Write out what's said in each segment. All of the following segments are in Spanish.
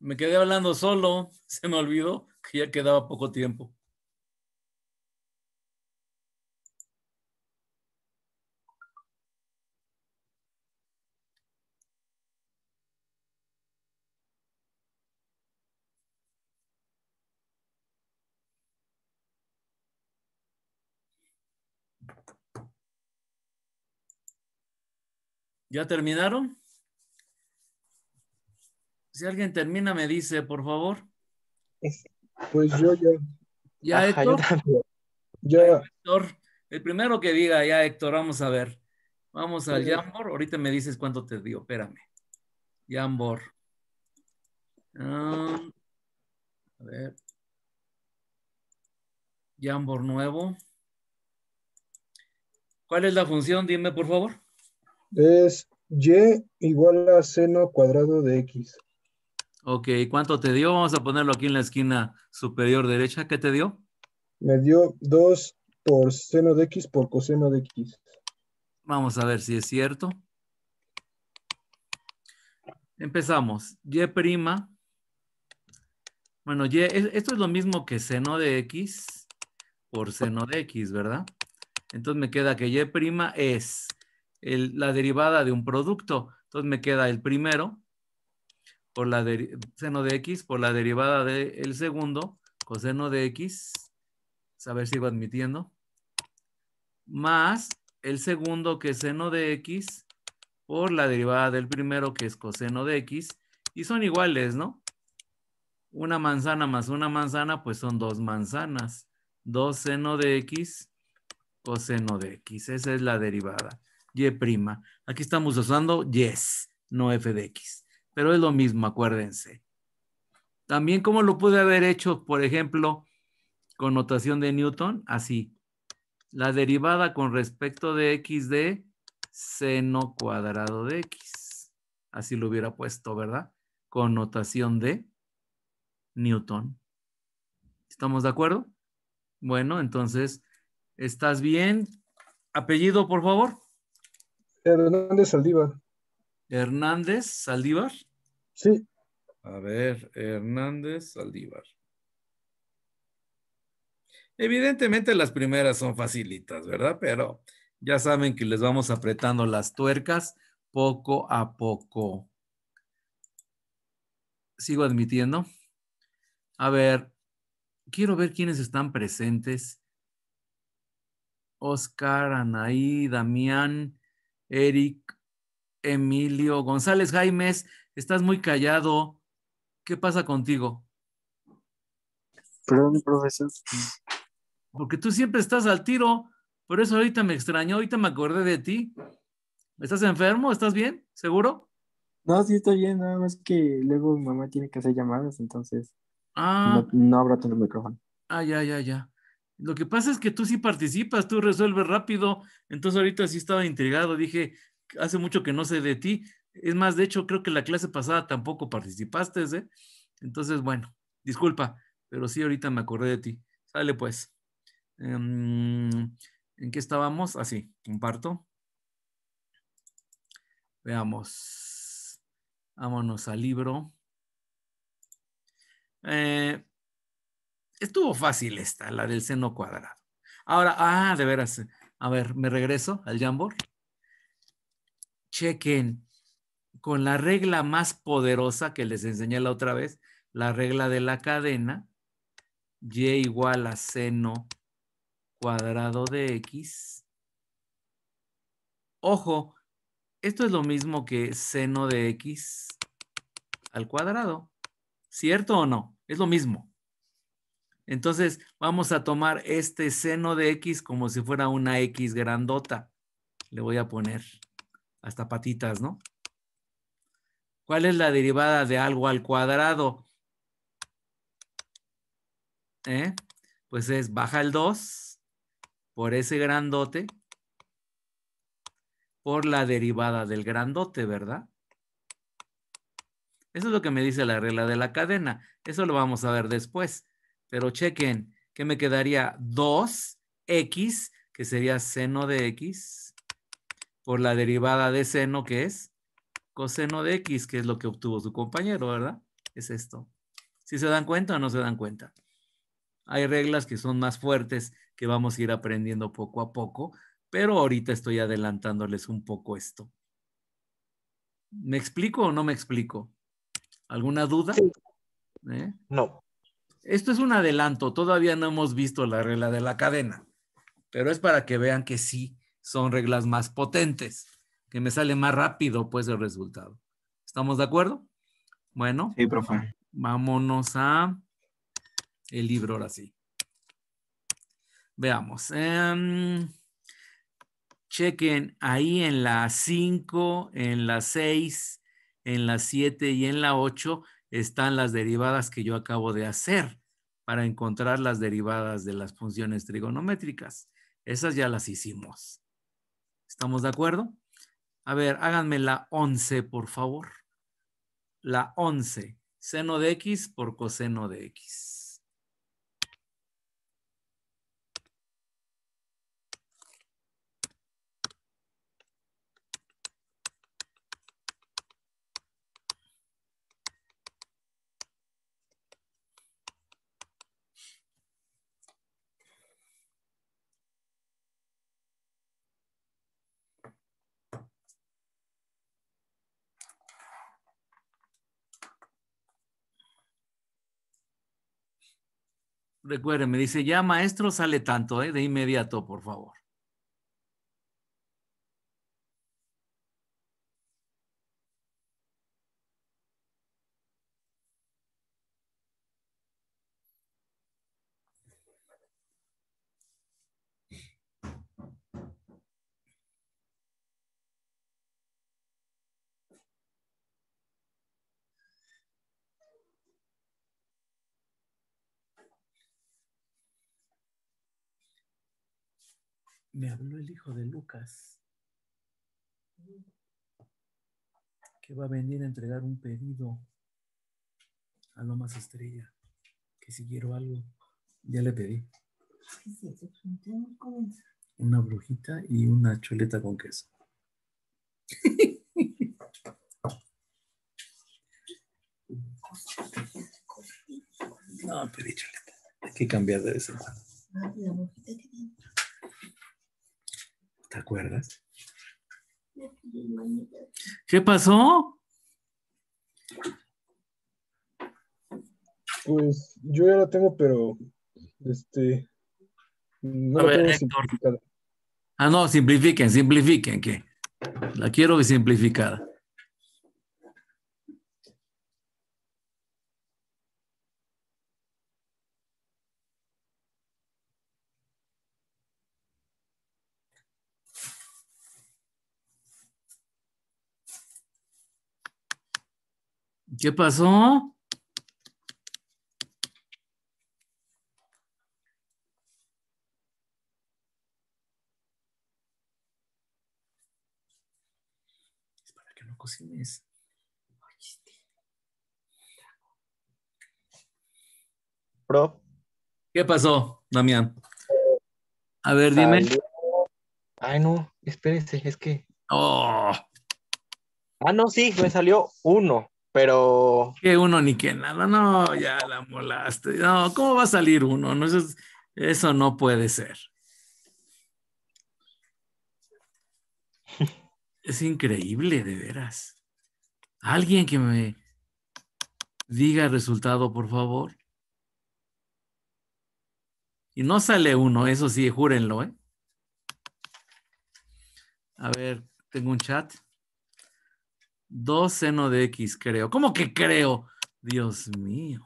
Me quedé hablando solo, se me olvidó que ya quedaba poco tiempo. ¿Ya terminaron? Si alguien termina, me dice, por favor. Pues yo, ¿Ya, Héctor? Héctor. El primero que diga, ya, Héctor, vamos a ver. Vamos al yambor. Ahorita me dices cuánto te dio. Espérame. Jambor. Ah, a ver. Jambor nuevo. ¿Cuál es la función? Dime, por favor. Es y igual a seno cuadrado de x. Ok, ¿cuánto te dio? Vamos a ponerlo aquí en la esquina superior derecha. ¿Qué te dio? Me dio 2 por seno de x por coseno de x. Vamos a ver si es cierto. Empezamos. Y prima. Bueno, esto es lo mismo que seno de x por seno de x, ¿verdad? Entonces me queda que y prima es la derivada de un producto. Entonces me queda el primero, por la seno de x por la derivada del segundo, coseno de x, a ver si iba admitiendo, más el segundo que es seno de x por la derivada del primero que es coseno de x, y son iguales, ¿no? Una manzana más una manzana, pues son dos manzanas, dos seno de x, coseno de x, esa es la derivada, y'. Aquí estamos usando yes, no f de x pero es lo mismo, acuérdense. También como lo pude haber hecho, por ejemplo, con notación de Newton, así. La derivada con respecto de x de seno cuadrado de x. Así lo hubiera puesto, ¿verdad? Con notación de Newton. ¿Estamos de acuerdo? Bueno, entonces, ¿estás bien? Apellido, por favor. Hernández Saldívar. Hernández Saldívar. Sí. A ver, Hernández Saldívar. Evidentemente las primeras son facilitas, ¿verdad? Pero ya saben que les vamos apretando las tuercas poco a poco. Sigo admitiendo. A ver, quiero ver quiénes están presentes. Oscar, Anaí, Damián, Eric, Emilio González Jaimes, estás muy callado. ¿Qué pasa contigo? Perdón, profesor. Porque tú siempre estás al tiro, por eso ahorita me extraño ahorita me acordé de ti. ¿Estás enfermo? ¿Estás bien? ¿Seguro? No, sí estoy bien, nada más que luego mi mamá tiene que hacer llamadas, entonces ah. no, habrá el micrófono. Ah, ya, ya, ya. Lo que pasa es que tú sí participas, tú resuelves rápido. Entonces ahorita sí estaba intrigado. Dije, hace mucho que no sé de ti. Es más, de hecho, creo que la clase pasada tampoco participaste, ¿eh? Entonces, bueno, disculpa, pero sí, ahorita me acordé de ti. Sale pues. Em, ¿En qué estábamos? Así, ah, sí, comparto. Veamos. Vámonos al libro. Eh, estuvo fácil esta, la del seno cuadrado. Ahora, ah, de veras. A ver, me regreso al Jamboard chequen con la regla más poderosa que les enseñé la otra vez, la regla de la cadena, y igual a seno cuadrado de x. Ojo, esto es lo mismo que seno de x al cuadrado. ¿Cierto o no? Es lo mismo. Entonces, vamos a tomar este seno de x como si fuera una x grandota. Le voy a poner hasta patitas, ¿no? ¿Cuál es la derivada de algo al cuadrado? ¿Eh? Pues es baja el 2 por ese grandote por la derivada del grandote, ¿verdad? Eso es lo que me dice la regla de la cadena. Eso lo vamos a ver después. Pero chequen que me quedaría 2x, que sería seno de x, por la derivada de seno que es coseno de x, que es lo que obtuvo su compañero, ¿verdad? Es esto. si se dan cuenta o no se dan cuenta? Hay reglas que son más fuertes que vamos a ir aprendiendo poco a poco, pero ahorita estoy adelantándoles un poco esto. ¿Me explico o no me explico? ¿Alguna duda? ¿Eh? No. Esto es un adelanto, todavía no hemos visto la regla de la cadena, pero es para que vean que sí, son reglas más potentes, que me sale más rápido pues el resultado. ¿Estamos de acuerdo? Bueno. Sí, profe. Vámonos a el libro ahora sí. Veamos. Em, chequen ahí en la 5, en la 6, en la 7 y en la 8 están las derivadas que yo acabo de hacer para encontrar las derivadas de las funciones trigonométricas. Esas ya las hicimos. ¿Estamos de acuerdo? A ver, háganme la 11, por favor. La 11, seno de x por coseno de x. recuerden, me dice, ya maestro sale tanto, ¿eh? de inmediato, por favor. me habló el hijo de Lucas, que va a venir a entregar un pedido a Lomas Estrella, que si quiero algo, ya le pedí. Una brujita y una chuleta con queso. No, pedí chuleta. Hay que cambiar de ah, brujita ¿Te acuerdas? ¿Qué pasó? Pues yo ya la tengo, pero este. No a ver, Ah, no, simplifiquen, simplifiquen, que la quiero simplificada. ¿Qué pasó? Es para que no cocines. Este. ¿Qué pasó, Damián? A ver, dime. Ay, no, espérense, es que. Oh. Ah, no, sí, me salió uno pero... Que uno ni que nada, no, ya la molaste. No, ¿cómo va a salir uno? eso, eso no puede ser. Es increíble, de veras. Alguien que me diga el resultado, por favor. Y no sale uno, eso sí, júrenlo, ¿eh? A ver, tengo un chat. 2 seno de x, creo. ¿Cómo que creo? Dios mío.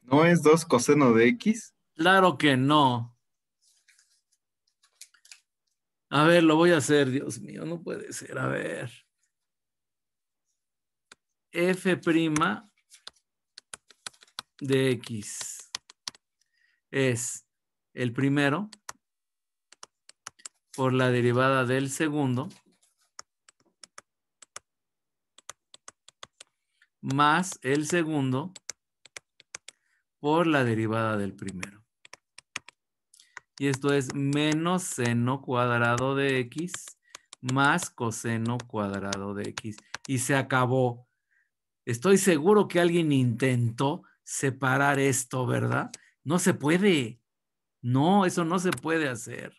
¿No es 2 coseno de x? Claro que no. A ver, lo voy a hacer, Dios mío, no puede ser. A ver. F' prima... de x es el primero por la derivada del segundo más el segundo por la derivada del primero. Y esto es menos seno cuadrado de x más coseno cuadrado de x. Y se acabó. Estoy seguro que alguien intentó separar esto, ¿verdad? No se puede. No, eso no se puede hacer.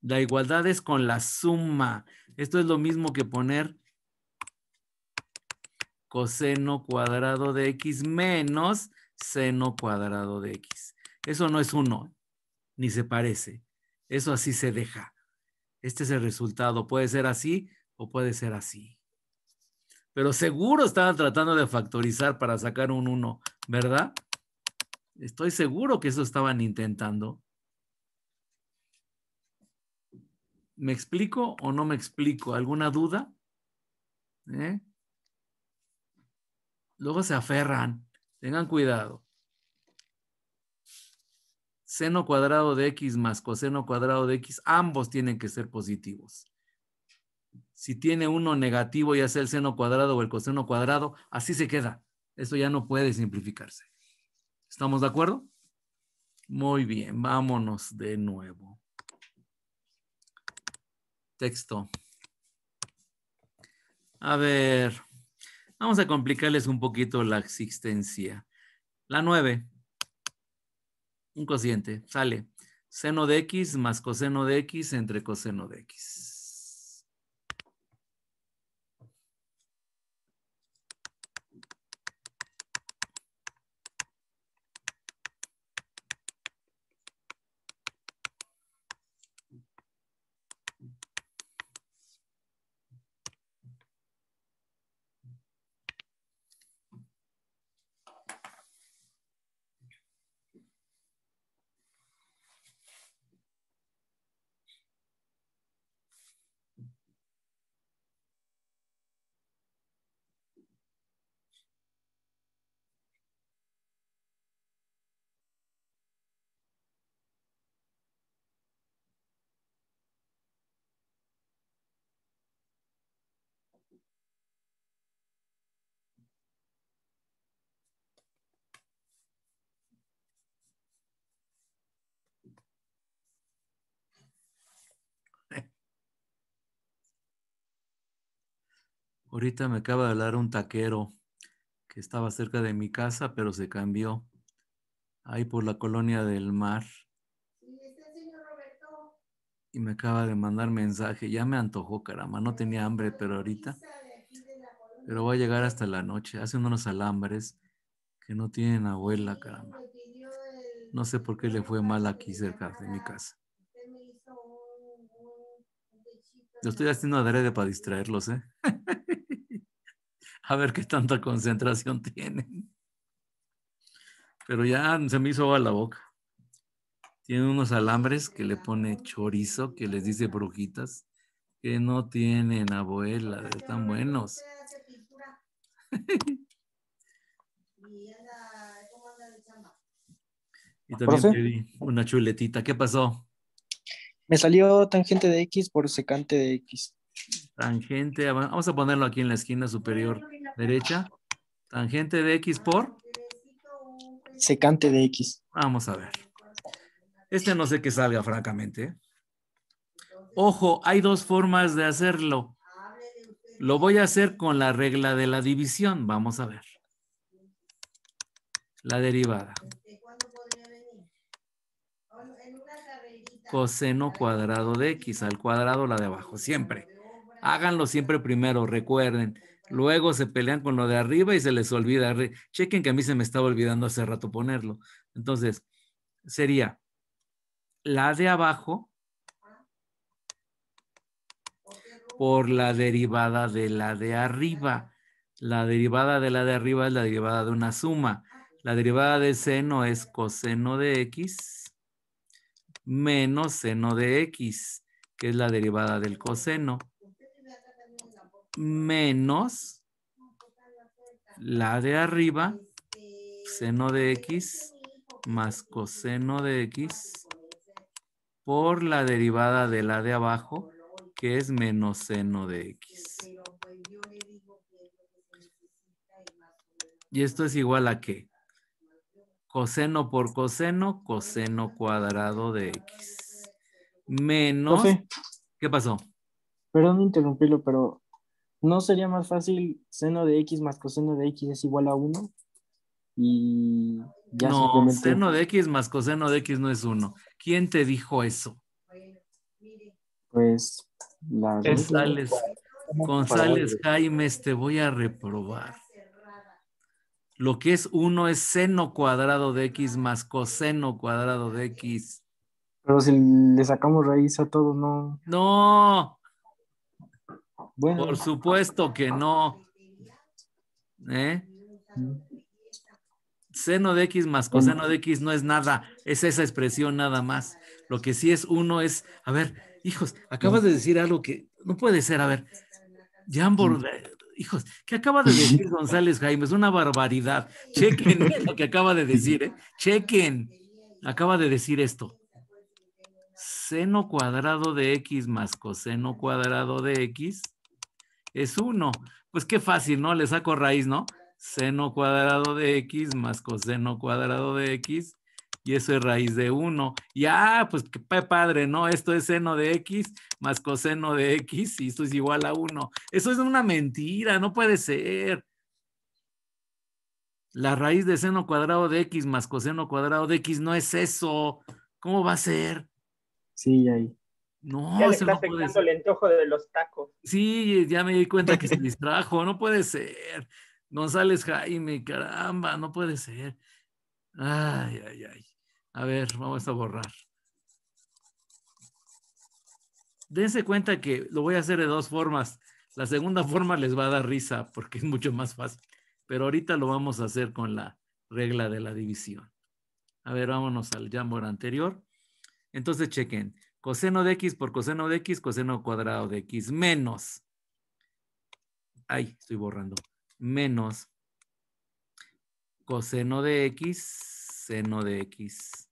La igualdad es con la suma. Esto es lo mismo que poner coseno cuadrado de x menos seno cuadrado de x. Eso no es uno, ni se parece. Eso así se deja. Este es el resultado. Puede ser así o puede ser así. Pero seguro estaban tratando de factorizar para sacar un 1, ¿verdad? Estoy seguro que eso estaban intentando. ¿Me explico o no me explico? ¿Alguna duda? ¿Eh? Luego se aferran. Tengan cuidado. Seno cuadrado de x más coseno cuadrado de x, ambos tienen que ser positivos. Si tiene uno negativo, ya sea el seno cuadrado o el coseno cuadrado, así se queda. Eso ya no puede simplificarse. ¿Estamos de acuerdo? Muy bien, vámonos de nuevo. Texto. A ver. Vamos a complicarles un poquito la existencia. La 9, un cociente, sale seno de x más coseno de x entre coseno de x. Ahorita me acaba de hablar un taquero que estaba cerca de mi casa, pero se cambió ahí por la colonia del mar y me acaba de mandar mensaje. Ya me antojó, caramba. No tenía hambre, pero ahorita. Pero voy a llegar hasta la noche. Hace unos alambres que no tienen abuela, caramba. No sé por qué le fue mal aquí cerca de mi casa. Lo estoy haciendo adrede para distraerlos, ¿eh? a ver qué tanta concentración tienen. Pero ya se me hizo a la boca. Tiene unos alambres que le pone chorizo, que les dice brujitas, que no tienen abuela, están buenos. Y también una chuletita. ¿Qué pasó? Me salió tangente de X por secante de X. Tangente, vamos a ponerlo aquí en la esquina superior derecha. Tangente de X por secante de X. Vamos a ver. Este no sé qué salga, francamente. Ojo, hay dos formas de hacerlo. Lo voy a hacer con la regla de la división. Vamos a ver. La derivada. Coseno cuadrado de x al cuadrado, la de abajo, siempre. Háganlo siempre primero, recuerden. Luego se pelean con lo de arriba y se les olvida. Chequen que a mí se me estaba olvidando hace rato ponerlo. Entonces, sería la de abajo por la derivada de la de arriba. La derivada de la de arriba es la derivada de una suma. La derivada de seno es coseno de x menos seno de x, que es la derivada del coseno, menos la de arriba, seno de x más coseno de x por la derivada de la de abajo, que es menos seno de x. Y esto es igual a qué? Coseno por coseno, coseno cuadrado de x. Menos... ¿Qué pasó? Perdón interrumpirlo, pero ¿no sería más fácil seno de x más coseno de x es igual a 1? Y no, seno de x más coseno de x no es 1. ¿Quién te dijo eso? Pues la... González, González Jaimes, te voy a reprobar. Lo que es 1 es seno cuadrado de x más coseno cuadrado de x. Pero si le sacamos raíz a todo, no. No. Por supuesto que no. ¿Eh? seno de x más coseno de x no es nada, es esa expresión nada más. Lo que sí es uno es, a ver, hijos, acabas de decir algo que no puede ser, a ver, Jan eh, hijos, ¿qué acaba de decir González Jaime? Es una barbaridad. Chequen lo que acaba de decir, ¿eh? Chequen, acaba de decir esto. Seno cuadrado de x más coseno cuadrado de x es uno. Pues qué fácil, ¿no? Le saco raíz, ¿no? seno cuadrado de x más coseno cuadrado de x y eso es raíz de 1. Ya, ah, pues qué padre, ¿no? Esto es seno de x más coseno de x y esto es igual a 1. Eso es una mentira, no puede ser. La raíz de seno cuadrado de x más coseno cuadrado de x no es eso. ¿Cómo va a ser? Sí, ahí. No, ya le está afectando el antojo de los tacos. Sí, ya me di cuenta que se distrajo, no puede ser. González Jaime, caramba, no puede ser. Ay, ay, ay. A ver, vamos a borrar. Dense cuenta que lo voy a hacer de dos formas. La segunda forma les va a dar risa porque es mucho más fácil, pero ahorita lo vamos a hacer con la regla de la división. A ver, vámonos al Jamboard anterior. Entonces chequen, coseno de x por coseno de x, coseno cuadrado de x menos. Ay, estoy borrando menos coseno de x, seno de x.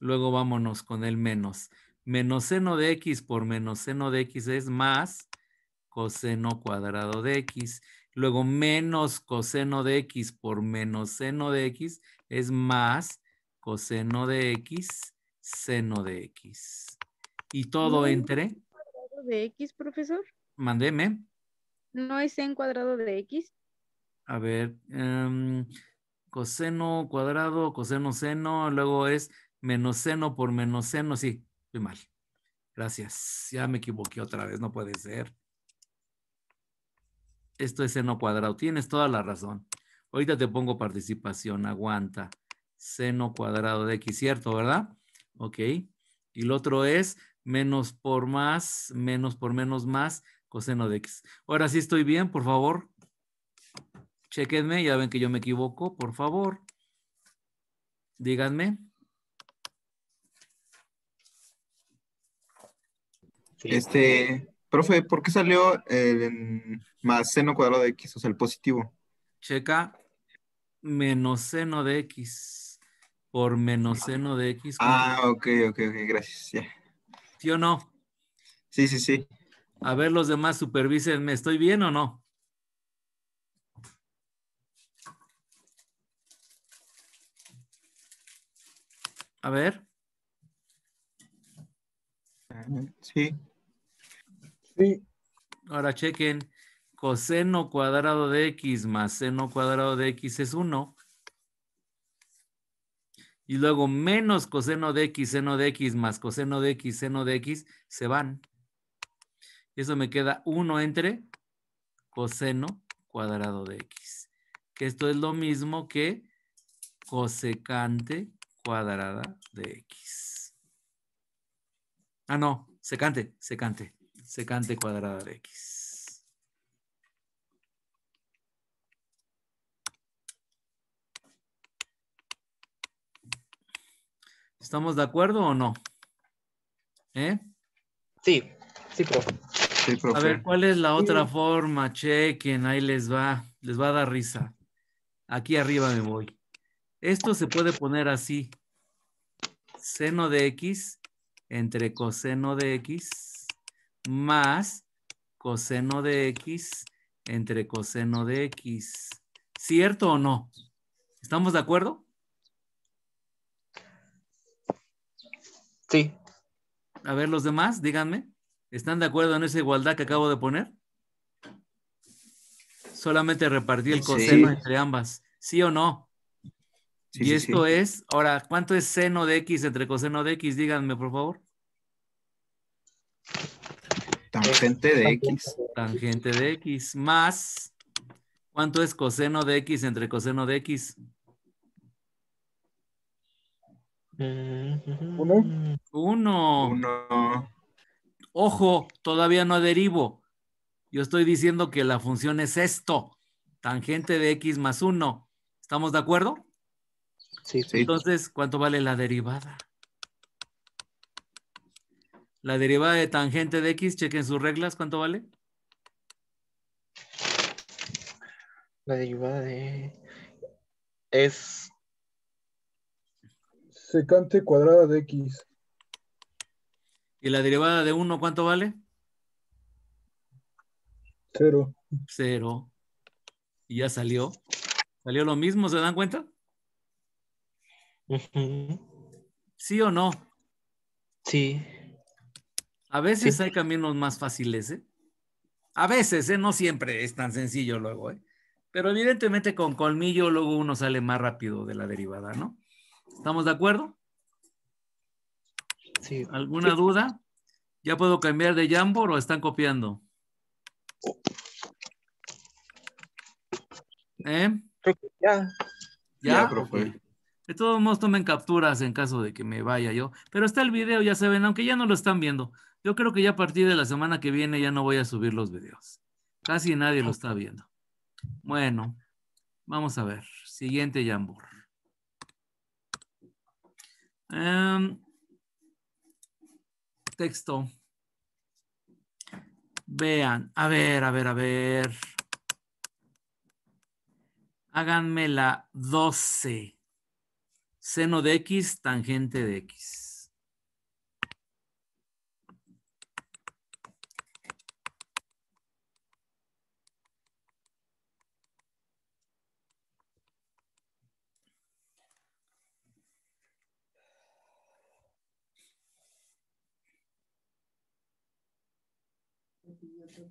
Luego vámonos con el menos. Menos seno de x por menos seno de x es más coseno cuadrado de x. Luego menos coseno de x por menos seno de x es más coseno de x, seno de x. Y todo entre... ¿Cuadrado de x, profesor? Mandeme no es en cuadrado de x? A ver, em, coseno cuadrado, coseno seno, luego es menos seno por menos seno, sí, estoy mal. Gracias, ya me equivoqué otra vez, no puede ser. Esto es seno cuadrado, tienes toda la razón. Ahorita te pongo participación, aguanta. Seno cuadrado de x, ¿cierto, verdad? Ok. Y el otro es menos por más, menos por menos más, coseno de x. Ahora sí estoy bien, por favor. Chequenme, ya ven que yo me equivoco, por favor. Díganme. Este, profe, ¿por qué salió el más seno cuadrado de x, o sea, el positivo? Checa menos seno de x por menos seno de x. Ah, ok, ok, ok, gracias, ¿Sí o no? Sí, sí, sí. A ver, los demás supervisen, ¿me estoy bien o no? A ver. Sí. Sí. Ahora chequen. Coseno cuadrado de x más seno cuadrado de x es 1. Y luego menos coseno de x, seno de x más coseno de x, seno de x se van eso me queda 1 entre coseno cuadrado de x. Que esto es lo mismo que cosecante cuadrada de x. Ah, no, secante, secante, secante cuadrada de x. ¿Estamos de acuerdo o no? ¿Eh? Sí, sí, profe. A ver, ¿cuál es la otra forma? Chequen, ahí les va, les va a dar risa. Aquí arriba me voy. Esto se puede poner así. Seno de X entre coseno de X más coseno de X entre coseno de X. ¿Cierto o no? ¿Estamos de acuerdo? Sí. A ver, los demás, díganme. ¿Están de acuerdo en esa igualdad que acabo de poner? Solamente repartí el coseno entre ambas, ¿sí o no? y esto es, ahora, ¿cuánto es seno de x entre coseno de x? Díganme, por favor. Tangente de x. Tangente de x más, ¿cuánto es coseno de x entre coseno de x? Mm, Uno. Uno. Uno. Ojo, todavía no derivo. Yo estoy diciendo que la función es esto, tangente de x más 1. ¿Estamos de acuerdo? Sí, sí. Entonces, ¿cuánto vale la derivada? La derivada de tangente de x, chequen sus reglas, ¿cuánto vale? La derivada de... Es... Secante cuadrada de x. ¿Y la derivada de 1 cuánto vale? Cero. Cero. Y ya salió. ¿Salió lo mismo? ¿Se dan cuenta? ¿Sí o no? Sí. A veces hay caminos más fáciles, ¿eh? A veces, ¿eh? No siempre es tan sencillo luego, ¿eh? Pero evidentemente con colmillo luego uno sale más rápido de la derivada, ¿no? ¿Estamos de acuerdo? Sí. ¿Alguna duda? ¿Ya puedo cambiar de Jamboard o están copiando? ¿Eh? ya. ¿Ya? De todos modos, tomen capturas en caso de que me vaya yo. Pero está el video, ya se ven, aunque ya no lo están viendo. Yo creo que ya a partir de la semana que viene ya no voy a subir los videos. Casi nadie lo está viendo. Bueno, vamos a ver. Siguiente Jamboard. Em, texto. Vean, a ver, a ver, a ver. Háganme la 12. Seno de X, tangente de X. El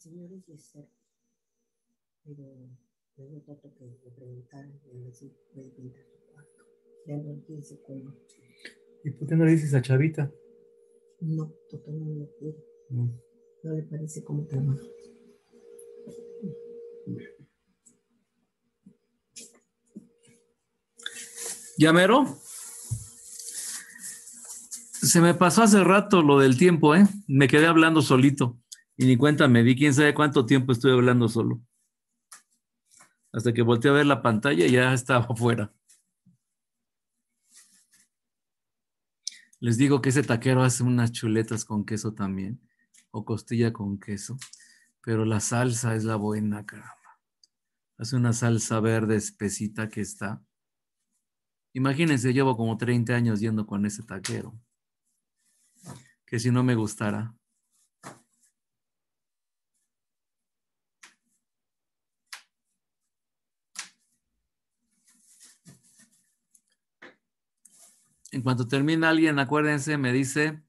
señor es Lester, pero me tanto que le preguntaron y le decir, puede pintar su cuarto. Ya no entiende cómo. ¿Y por qué no le dices a Chavita? No, Toto no lo quiere. No. no le parece cómo trabaja. Llamero. Se me pasó hace rato lo del tiempo, ¿eh? Me quedé hablando solito. Y ni cuenta me di, quién sabe cuánto tiempo estuve hablando solo. Hasta que volteé a ver la pantalla y ya estaba afuera. Les digo que ese taquero hace unas chuletas con queso también, o costilla con queso, pero la salsa es la buena, caramba. Hace una salsa verde espesita que está Imagínense, llevo como 30 años yendo con ese taquero. Que si no me gustara. En cuanto termina alguien, acuérdense, me dice,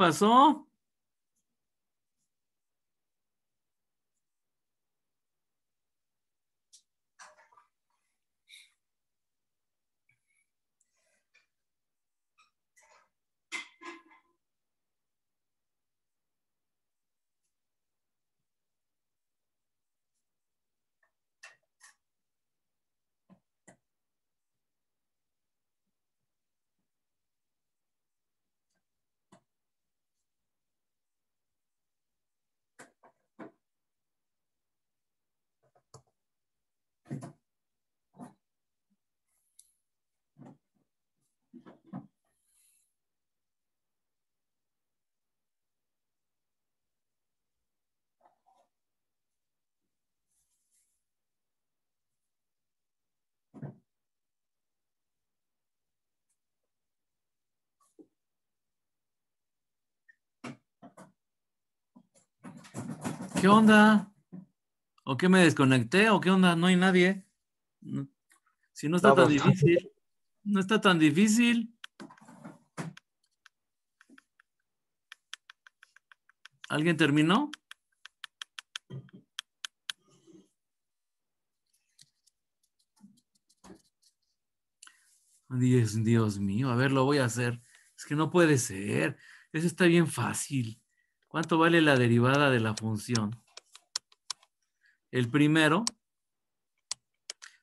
pasó? ¿Qué onda? ¿O qué me desconecté? ¿O qué onda? No hay nadie. Si no está tan difícil. No está tan difícil. ¿Alguien terminó? Dios, Dios mío, a ver, lo voy a hacer. Es que no puede ser. Eso está bien fácil. ¿Cuánto vale la derivada de la función? El primero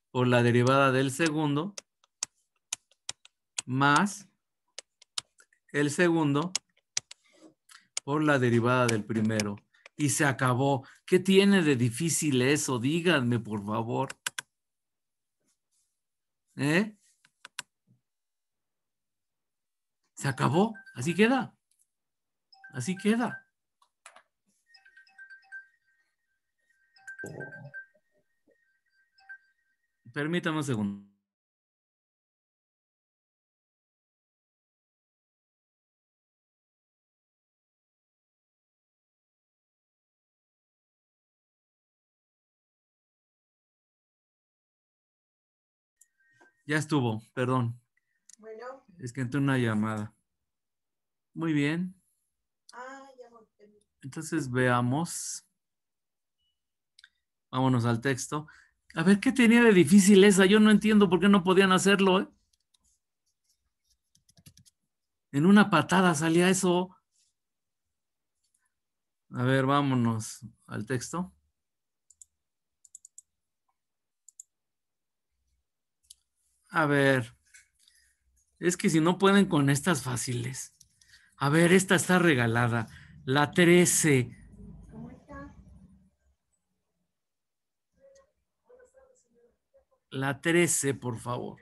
por la derivada del segundo más el segundo por la derivada del primero. Y se acabó. ¿Qué tiene de difícil eso? Díganme, por favor. ¿Eh? Se acabó. Así queda. Así queda. Permítame un segundo. Ya estuvo, perdón. Bueno. Es que entró una llamada. Muy bien. Ah, ya Entonces veamos vámonos al texto. A ver, ¿qué tenía de difícil esa? Yo no entiendo por qué no podían hacerlo. ¿eh? En una patada salía eso. A ver, vámonos al texto. A ver, es que si no pueden con estas fáciles. A ver, esta está regalada. La 13, La 13, por favor.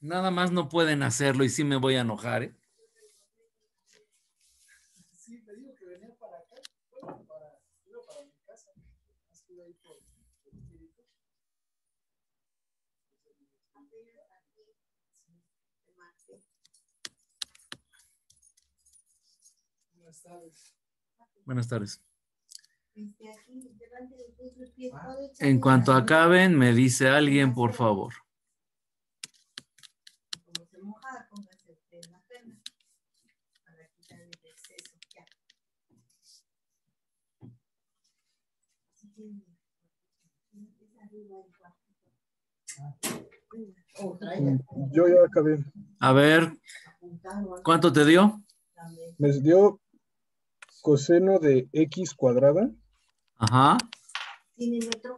Nada más no pueden hacerlo y sí me voy a enojar. ¿eh? Sí, te digo que venía para acá, bueno, para, para mi casa, ahí por Buenas tardes. Buenas tardes. Este, ah. En cuanto acaben, me dice alguien, por favor. Mm, yo ya acabé. A ver, ¿cuánto te dio? Me dio coseno de x cuadrada. Ajá.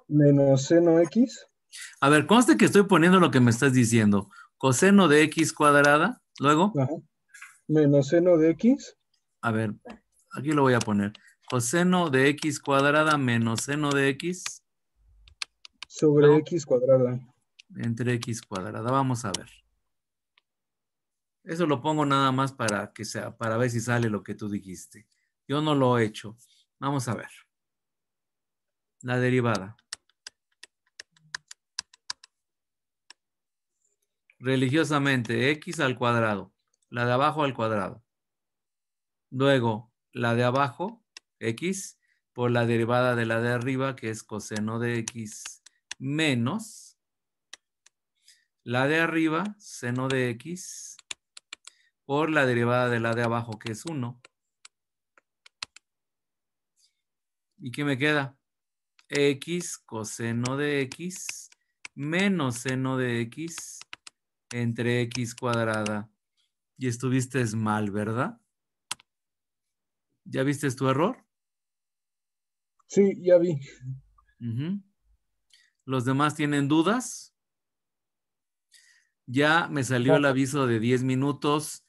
Menos seno x. A ver, conste que estoy poniendo lo que me estás diciendo. Coseno de x cuadrada, luego. Ajá. Menos seno de x. A ver, aquí lo voy a poner. Coseno de x cuadrada menos seno de x. Sobre x cuadrada entre x cuadrada. Vamos a ver. Eso lo pongo nada más para que sea, para ver si sale lo que tú dijiste. Yo no lo he hecho. Vamos a ver. La derivada. Religiosamente, x al cuadrado. La de abajo al cuadrado. Luego, la de abajo, x, por la derivada de la de arriba, que es coseno de x, menos la de arriba, seno de x, por la derivada de la de abajo, que es 1. ¿Y qué me queda? x coseno de x menos seno de x entre x cuadrada. Y estuviste mal, ¿verdad? ¿Ya viste tu error? Sí, ya vi. ¿Los demás tienen dudas? Ya me salió el aviso de 10 minutos.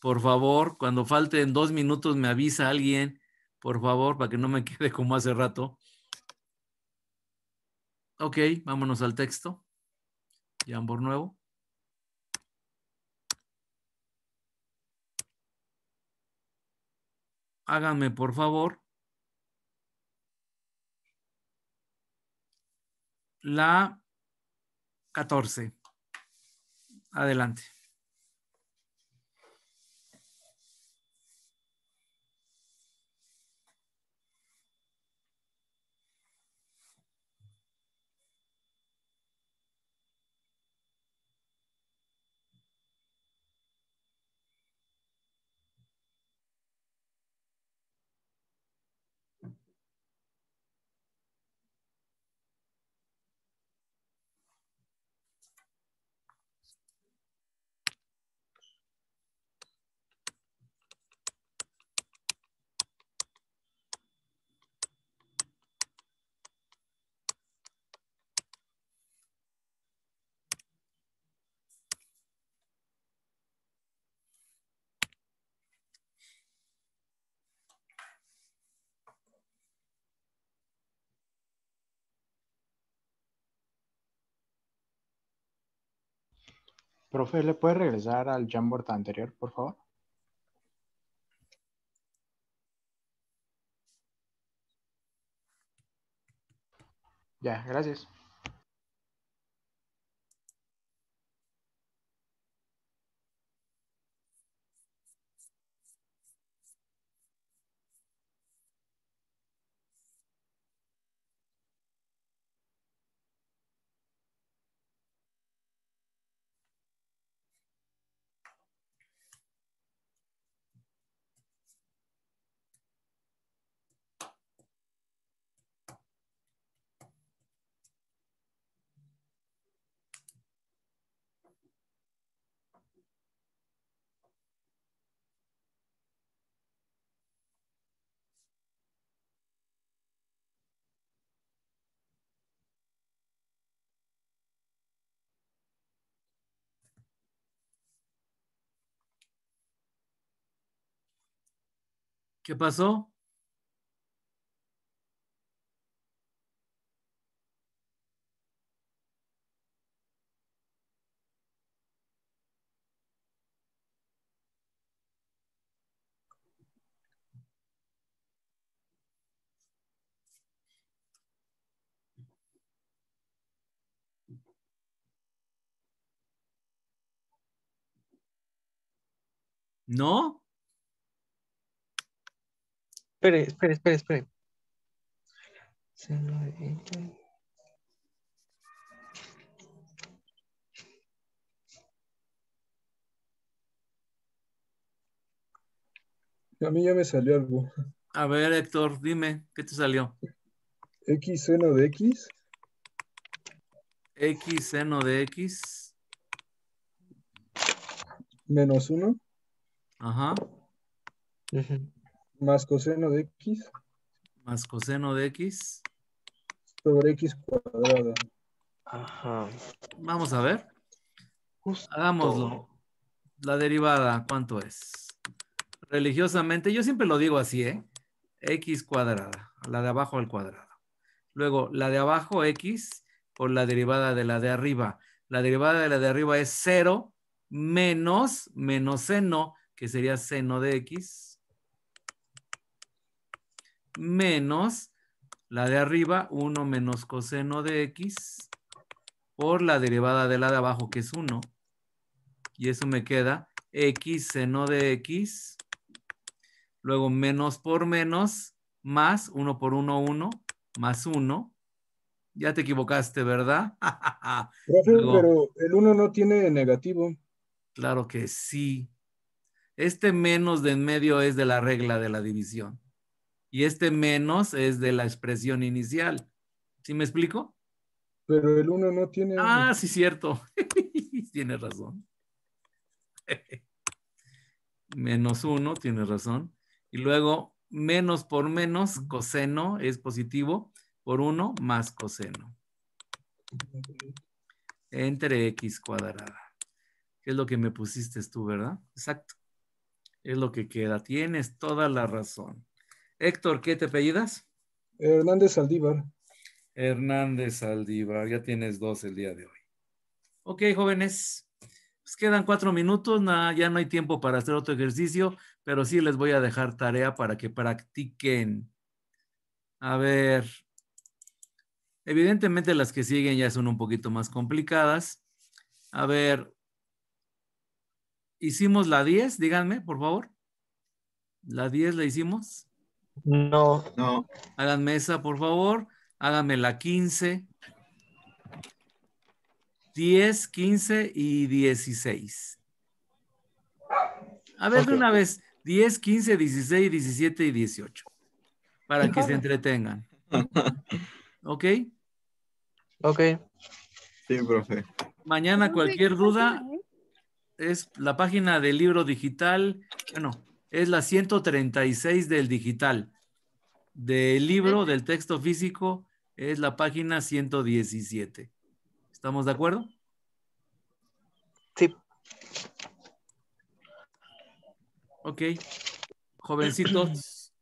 Por favor, cuando falten dos minutos me avisa alguien, por favor, para que no me quede como hace rato. Ok, vámonos al texto. Jambor nuevo. Háganme, por favor, la 14. Adelante. Profe, ¿le puede regresar al Jamboard anterior, por favor? Ya, gracias. ¿Qué pasó? ¿No? Espere, espere, espere, espere. Seno de X. A mí ya me salió algo. A ver, Héctor, dime, ¿qué te salió? X seno de X. X seno de X. Menos uno. Ajá más coseno de x. Más coseno de x. Sobre x cuadrada. Ajá. Vamos a ver. Hagámoslo. La derivada, ¿cuánto es? Religiosamente, yo siempre lo digo así, ¿eh? X cuadrada, la de abajo al cuadrado. Luego, la de abajo X por la derivada de la de arriba. La derivada de la de arriba es 0 menos menos seno, que sería seno de X menos la de arriba, 1 menos coseno de x, por la derivada de la de abajo, que es 1. Y eso me queda x seno de x, luego menos por menos, más 1 por 1, 1, más 1. Ya te equivocaste, ¿verdad? Profe, pero el 1 no tiene negativo. Claro que sí. Este menos de en medio es de la regla de la división y este menos es de la expresión inicial. ¿Sí me explico? Pero el 1 no tiene... Ah, sí, cierto. tiene razón. menos 1, tiene razón. Y luego, menos por menos, coseno es positivo por 1 más coseno. Entre x cuadrada. ¿Qué es lo que me pusiste tú, ¿verdad? Exacto. Es lo que queda. Tienes toda la razón. Héctor, ¿qué te apellidas? Hernández Saldívar. Hernández Saldívar, ya tienes dos el día de hoy. Ok, jóvenes, pues quedan cuatro minutos, ya no hay tiempo para hacer otro ejercicio, pero sí les voy a dejar tarea para que practiquen. A ver, evidentemente las que siguen ya son un poquito más complicadas. A ver, ¿hicimos la 10? Díganme, por favor. ¿La 10 la hicimos? No. No. Háganme esa, por favor. Háganme la 15. 10, 15 y 16. A ver de una vez, 10, 15, 16, 17 y 18. Para que se entretengan. ¿Ok? Ok. Sí, profe. Mañana cualquier duda es la página del libro digital. Bueno, es la 136 del digital. Del libro, del texto físico, es la página 117. ¿Estamos de acuerdo? Sí. Ok. Jovencitos,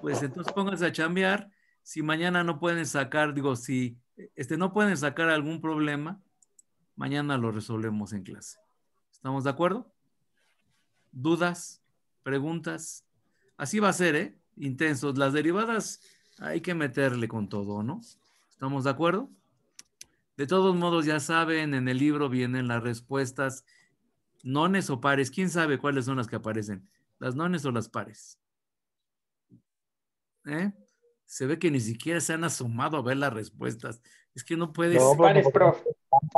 pues entonces pónganse a chambear. Si mañana no pueden sacar, digo, si este, no pueden sacar algún problema, mañana lo resolvemos en clase. ¿Estamos de acuerdo? dudas, preguntas. Así va a ser, ¿eh? Intensos. Las derivadas hay que meterle con todo, ¿no? ¿Estamos de acuerdo? De todos modos, ya saben, en el libro vienen las respuestas nones o pares. ¿Quién sabe cuáles son las que aparecen? ¿Las nones o las pares? ¿Eh? Se ve que ni siquiera se han asomado a ver las respuestas. Es que no puedes... pares,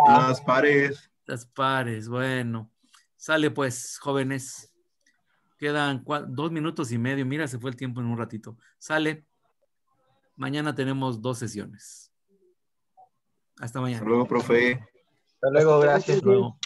Las pares. Las pares, bueno. Sale pues, jóvenes. Quedan dos minutos y medio. Mira, se fue el tiempo en un ratito. Sale. Mañana tenemos dos sesiones. Hasta mañana. Hasta luego, profe. Hasta luego, gracias. luego.